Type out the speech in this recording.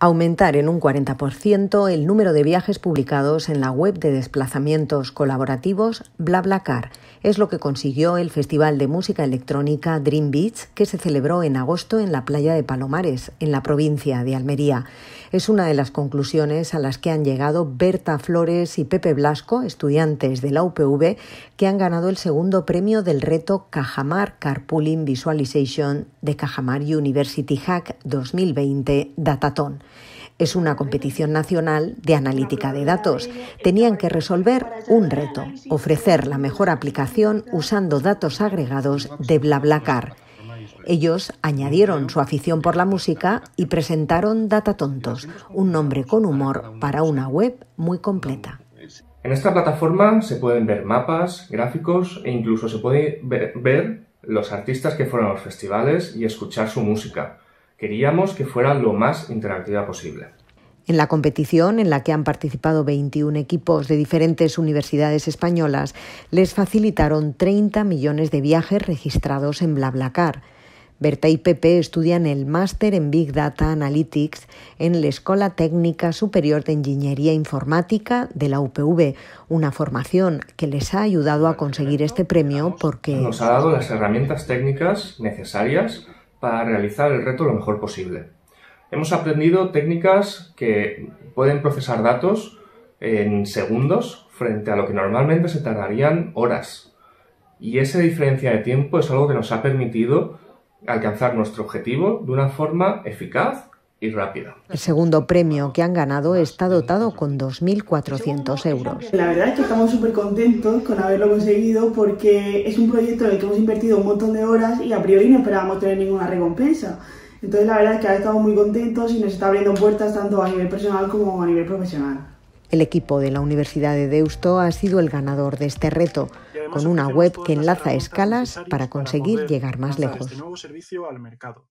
Aumentar en un 40% el número de viajes publicados en la web de desplazamientos colaborativos BlaBlaCar es lo que consiguió el Festival de Música Electrónica Dream Beach que se celebró en agosto en la playa de Palomares, en la provincia de Almería. Es una de las conclusiones a las que han llegado Berta Flores y Pepe Blasco, estudiantes de la UPV, que han ganado el segundo premio del reto Cajamar Carpooling Visualization de Cajamar University Hack 2020 Dataton. Es una competición nacional de analítica de datos. Tenían que resolver un reto, ofrecer la mejor aplicación usando datos agregados de BlaBlaCar. Ellos añadieron su afición por la música y presentaron Data Tontos, un nombre con humor para una web muy completa. En esta plataforma se pueden ver mapas, gráficos e incluso se puede ver los artistas que fueron a los festivales y escuchar su música. Queríamos que fuera lo más interactiva posible. En la competición, en la que han participado 21 equipos de diferentes universidades españolas, les facilitaron 30 millones de viajes registrados en BlaBlaCar. Berta y Pepe estudian el Máster en Big Data Analytics en la Escuela Técnica Superior de Ingeniería Informática de la UPV, una formación que les ha ayudado a conseguir este premio porque... Nos ha dado las herramientas técnicas necesarias para realizar el reto lo mejor posible. Hemos aprendido técnicas que pueden procesar datos en segundos frente a lo que normalmente se tardarían horas. Y esa diferencia de tiempo es algo que nos ha permitido alcanzar nuestro objetivo de una forma eficaz y rápida. El segundo premio que han ganado está dotado con 2.400 euros. La verdad es que estamos súper contentos con haberlo conseguido porque es un proyecto en el que hemos invertido un montón de horas y a priori no esperábamos tener ninguna recompensa. Entonces la verdad es que ahora estamos muy contentos y nos está abriendo puertas tanto a nivel personal como a nivel profesional. El equipo de la Universidad de Deusto ha sido el ganador de este reto, con una web que enlaza escalas para conseguir llegar más este lejos.